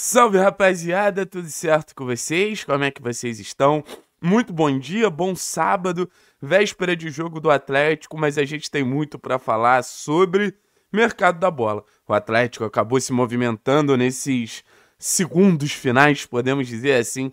Salve rapaziada, tudo certo com vocês? Como é que vocês estão? Muito bom dia, bom sábado, véspera de jogo do Atlético, mas a gente tem muito para falar sobre mercado da bola. O Atlético acabou se movimentando nesses segundos finais, podemos dizer assim,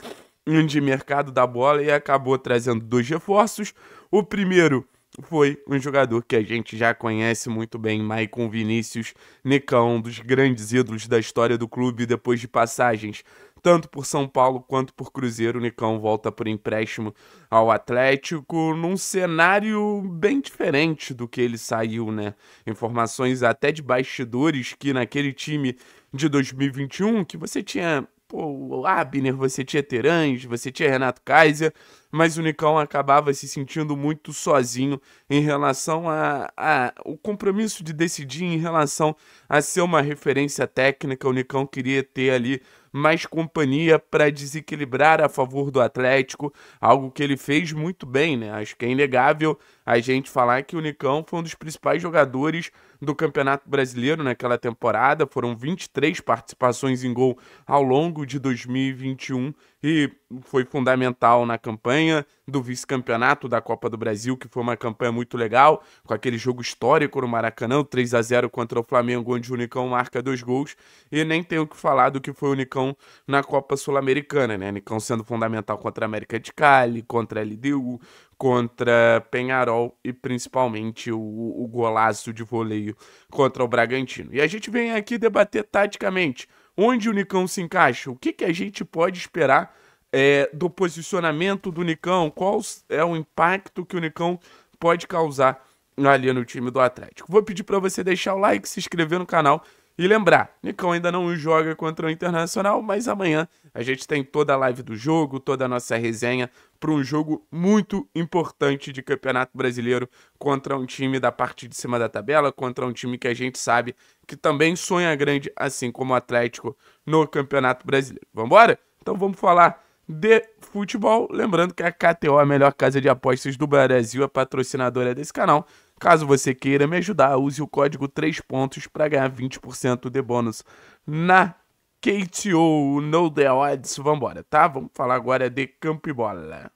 de mercado da bola e acabou trazendo dois reforços. O primeiro foi um jogador que a gente já conhece muito bem, Maicon Vinícius Nicão, um dos grandes ídolos da história do clube depois de passagens tanto por São Paulo quanto por Cruzeiro. O Nicão volta por empréstimo ao Atlético num cenário bem diferente do que ele saiu, né? Informações até de bastidores que naquele time de 2021 que você tinha pô, o Abner, você tinha Terãs, você tinha Renato Kaiser, mas o Nicão acabava se sentindo muito sozinho em relação a, a o compromisso de decidir em relação a ser uma referência técnica. O Nicão queria ter ali mais companhia para desequilibrar a favor do Atlético, algo que ele fez muito bem, né? Acho que é inegável a gente falar que o Nicão foi um dos principais jogadores do Campeonato Brasileiro naquela né, temporada. Foram 23 participações em gol ao longo de 2021 e foi fundamental na campanha do vice-campeonato da Copa do Brasil, que foi uma campanha muito legal, com aquele jogo histórico no Maracanã, 3 a 0 contra o Flamengo, onde o Unicão marca dois gols, e nem tenho que falar do que foi o Unicão na Copa Sul-Americana, né? Unicão sendo fundamental contra a América de Cali, contra a LDU, contra Penharol e principalmente o, o golaço de voleio contra o Bragantino. E a gente vem aqui debater taticamente Onde o Nicão se encaixa? O que, que a gente pode esperar é, do posicionamento do Nicão? Qual é o impacto que o Nicão pode causar ali no time do Atlético? Vou pedir para você deixar o like, se inscrever no canal e lembrar, Nicão ainda não joga contra o Internacional, mas amanhã a gente tem toda a live do jogo, toda a nossa resenha para um jogo muito importante de Campeonato Brasileiro contra um time da parte de cima da tabela, contra um time que a gente sabe que também sonha grande, assim como o Atlético no Campeonato Brasileiro. Vamos embora? Então vamos falar de futebol. Lembrando que a KTO, a melhor casa de apostas do Brasil, é patrocinadora desse canal. Caso você queira me ajudar, use o código 3 pontos para ganhar 20% de bônus na KTO, no The Odds. Vambora, tá? Vamos falar agora de campo e bola.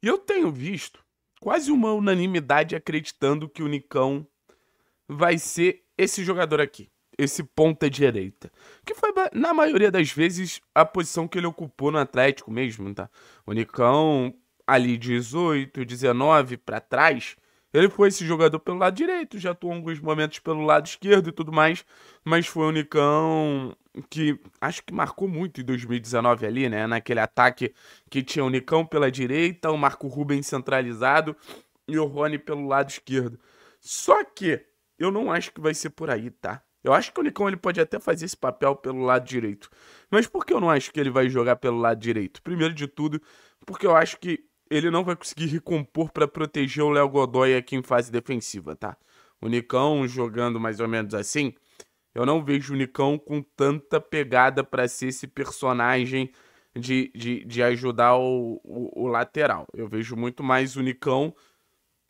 E eu tenho visto quase uma unanimidade acreditando que o Nicão vai ser esse jogador aqui, esse ponta direita, que foi na maioria das vezes a posição que ele ocupou no Atlético mesmo, tá? O Nicão ali 18, 19 para trás, ele foi esse jogador pelo lado direito, já atuou alguns momentos pelo lado esquerdo e tudo mais, mas foi o Nicão que acho que marcou muito em 2019 ali, né? Naquele ataque que tinha o Nicão pela direita, o Marco Rubens centralizado e o Rony pelo lado esquerdo. Só que eu não acho que vai ser por aí, tá? Eu acho que o Nicão ele pode até fazer esse papel pelo lado direito. Mas por que eu não acho que ele vai jogar pelo lado direito? Primeiro de tudo, porque eu acho que ele não vai conseguir recompor para proteger o Léo Godoy aqui em fase defensiva, tá? O Nicão jogando mais ou menos assim, eu não vejo o Nicão com tanta pegada para ser esse personagem de, de, de ajudar o, o, o, lateral. Eu vejo muito mais o Nicão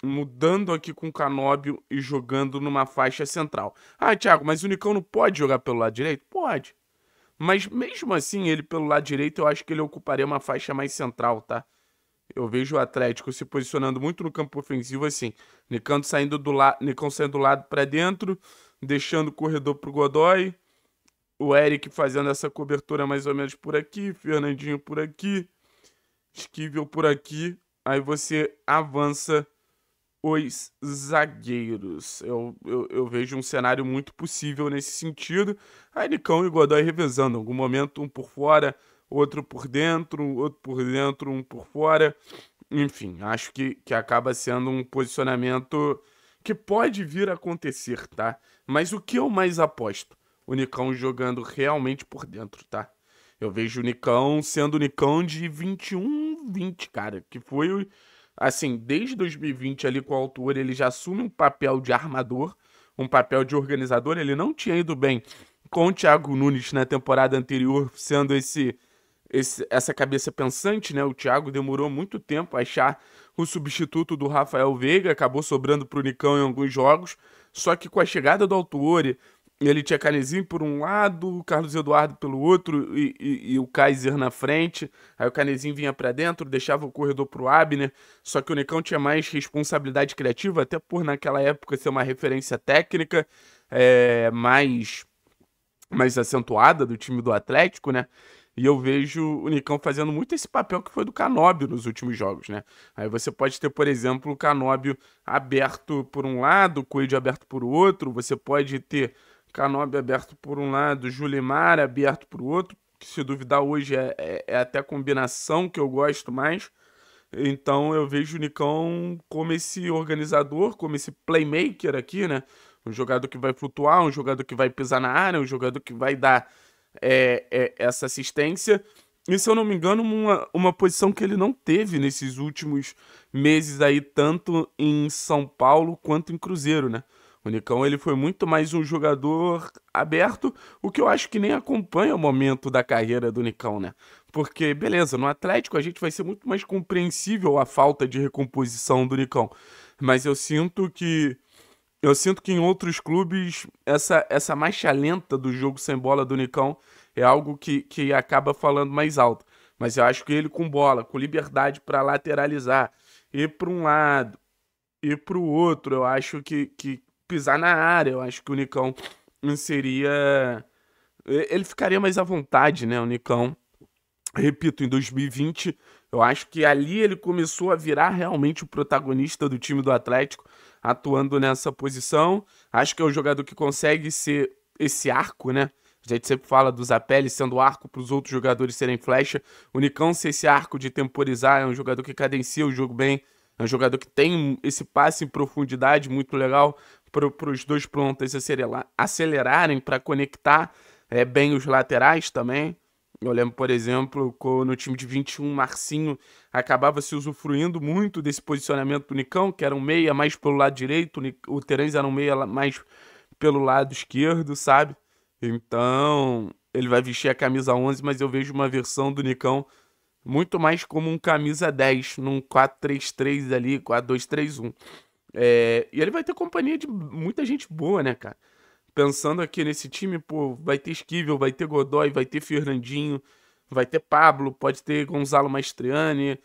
mudando aqui com o Canóbio e jogando numa faixa central. Ah, Thiago, mas o Nicão não pode jogar pelo lado direito? Pode. Mas mesmo assim, ele pelo lado direito, eu acho que ele ocuparia uma faixa mais central, tá? eu vejo o Atlético se posicionando muito no campo ofensivo assim, Nicão saindo do lado, Nicão saindo do lado para dentro, deixando o corredor pro Godoy, o Eric fazendo essa cobertura mais ou menos por aqui, Fernandinho por aqui, Esquivel por aqui, aí você avança os zagueiros. Eu, eu, eu, vejo um cenário muito possível nesse sentido. Aí Nicão e Godoy revezando, em algum momento um por fora, outro por dentro, outro por dentro, um por fora. Enfim, acho que, que acaba sendo um posicionamento que pode vir a acontecer, tá? Mas o que eu mais aposto? O Nicão jogando realmente por dentro, tá? Eu vejo o Nicão sendo o Nicão de 21, 20, cara. Que foi, assim, desde 2020 ali com o autor ele já assume um papel de armador, um papel de organizador. Ele não tinha ido bem com o Thiago Nunes na temporada anterior, sendo esse esse, essa cabeça pensante, né? O Thiago demorou muito tempo a achar o substituto do Rafael Veiga, acabou sobrando para o Nicão em alguns jogos. Só que com a chegada do Altuori, ele tinha Canezinho por um lado, o Carlos Eduardo pelo outro e, e, e o Kaiser na frente. Aí o Canezinho vinha para dentro, deixava o corredor para o Abner. Só que o Nicão tinha mais responsabilidade criativa, até por naquela época ser uma referência técnica é, mais, mais acentuada do time do Atlético, né? E eu vejo o Nicão fazendo muito esse papel que foi do Canóbio nos últimos jogos, né? Aí você pode ter, por exemplo, o Canóbio aberto por um lado, o Coelho aberto por outro, você pode ter Canóbio aberto por um lado, Julimar aberto por outro, que se duvidar hoje é, é, é até a combinação que eu gosto mais. Então eu vejo o Nicão como esse organizador, como esse playmaker aqui, né? Um jogador que vai flutuar, um jogador que vai pisar na área, um jogador que vai dar é, é, essa assistência. E se eu não me engano, uma, uma posição que ele não teve nesses últimos meses aí, tanto em São Paulo quanto em Cruzeiro, né? O Nicão ele foi muito mais um jogador aberto, o que eu acho que nem acompanha o momento da carreira do Nicão, né? Porque, beleza, no Atlético a gente vai ser muito mais compreensível a falta de recomposição do Nicão. Mas eu sinto que eu sinto que em outros clubes, essa, essa marcha lenta do jogo sem bola do Nicão é algo que, que acaba falando mais alto. Mas eu acho que ele com bola, com liberdade para lateralizar, ir para um lado, ir para o outro, eu acho que, que pisar na área, eu acho que o Nicão seria. Ele ficaria mais à vontade, né, o Nicão? Repito, em 2020, eu acho que ali ele começou a virar realmente o protagonista do time do Atlético atuando nessa posição. Acho que é o jogador que consegue ser esse arco, né? A gente sempre fala do Zapelli sendo arco para os outros jogadores serem flecha. O Nicão ser esse arco de temporizar, é um jogador que cadencia o jogo bem, é um jogador que tem esse passe em profundidade muito legal para os dois prontos acelerarem, para conectar é, bem os laterais também. Eu lembro, por exemplo, no time de 21, Marcinho acabava se usufruindo muito desse posicionamento do Nicão, que era um meia mais pelo lado direito, o Terence era um meia mais pelo lado esquerdo, sabe? Então, ele vai vestir a camisa 11, mas eu vejo uma versão do Nicão muito mais como um camisa 10, num 4-3-3 ali, 4-2-3-1. É, e ele vai ter companhia de muita gente boa, né, cara? pensando aqui nesse time, pô, vai ter Esquivel, vai ter Godoy, vai ter Fernandinho, vai ter Pablo, pode ter Gonzalo Maestriani.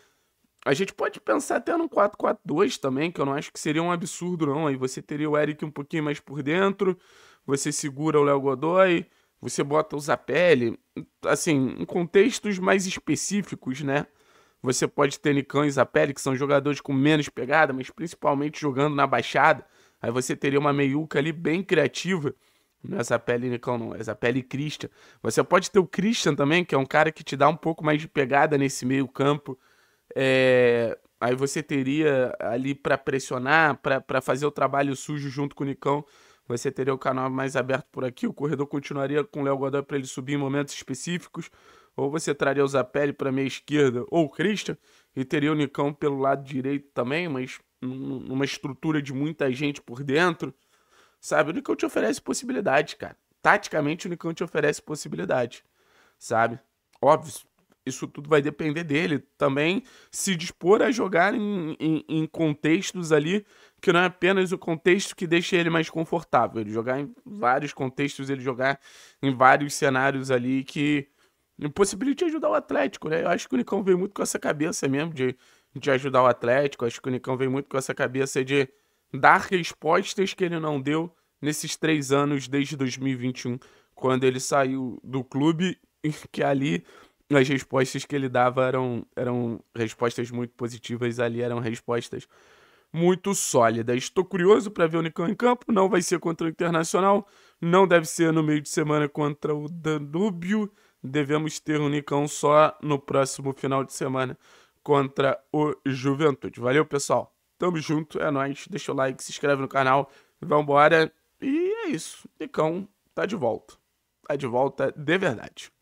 A gente pode pensar até no 4-4-2 também, que eu não acho que seria um absurdo, não. Aí você teria o Eric um pouquinho mais por dentro, você segura o Léo Godoy, você bota o Zapelli. Assim, em contextos mais específicos, né? Você pode ter Nican e Zapelli, que são jogadores com menos pegada, mas principalmente jogando na baixada Aí você teria uma meiuca ali bem criativa. nessa é essa pele Nicão, não. É essa pele Christian. Você pode ter o Christian também, que é um cara que te dá um pouco mais de pegada nesse meio campo. É... Aí você teria ali para pressionar, para fazer o trabalho sujo junto com o Nicão. Você teria o canal mais aberto por aqui. O corredor continuaria com o Léo Godoy para ele subir em momentos específicos. Ou você traria o Zapelli para meia esquerda ou o Christian. E teria o Nicão pelo lado direito também, mas numa estrutura de muita gente por dentro, sabe? O Nicão te oferece possibilidade, cara. Taticamente, o Nicão te oferece possibilidade, sabe? Óbvio, isso tudo vai depender dele também se dispor a jogar em, em, em, contextos ali que não é apenas o contexto que deixa ele mais confortável. Ele jogar em vários contextos, ele jogar em vários cenários ali que impossibilite ajudar o Atlético, né? Eu acho que o Nicão veio muito com essa cabeça mesmo de de ajudar o Atlético. Acho que o Nicão vem muito com essa cabeça de dar respostas que ele não deu nesses três anos desde 2021, quando ele saiu do clube, que ali as respostas que ele dava eram, eram respostas muito positivas, ali eram respostas muito sólidas. Estou curioso para ver o Nicão em campo, não vai ser contra o Internacional, não deve ser no meio de semana contra o Danúbio, devemos ter o Nicão só no próximo final de semana contra o Juventude. Valeu, pessoal. Tamo junto, é nóis. Deixa o like, se inscreve no canal. Vambora. E é isso. Nicão tá de volta. Tá de volta de verdade.